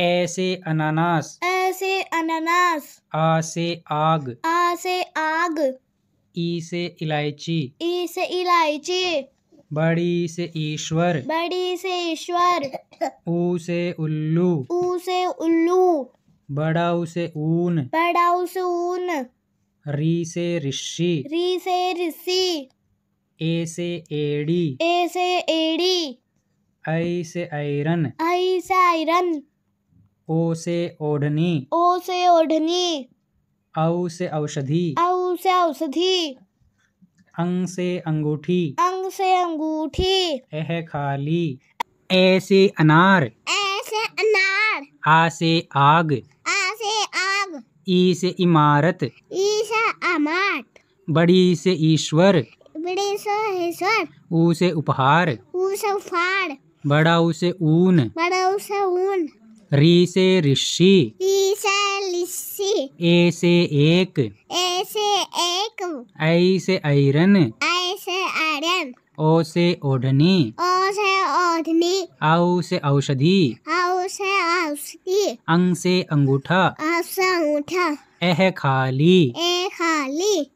ए से अनानास ए से अनानास आ से आग आ से आग ई से इलायची ई से इलायची बड़ी से ईश्वर बड़ी से ईश्वर ऊ से उल्लू ऊ से उल्लू बड़ा से ऊन बड़ा से ऊन री से ऋषि री से ऋषि ए से एडी ए से एडी आई से आयरन आई से आयरन ओ से ओढ़नी ओ से ओढ़नी औ से औषधि औ से औषधि अंग से अंगूठी अंग से अंगूठी एह खाली ए से अनार ए से अनार आ से आग आ से आग ई से इमारत ई से इमारत बड़ी से ईश्वर बड़ी से ईश्वर ऊ से उपहार ऊ से उपहार बड़ा उसे ऊन बड़ा उसे ऊन री से ऋषि ई से लिस्सी ए से एक ए से एक ऐ से आयरन ऐ से आयरन ओ से ओढ़नी ओ से ओढ़नी औ से औषधि औ से औषधि अंग से अंगूठा अंग से अंगूठा ए खाली ए खाली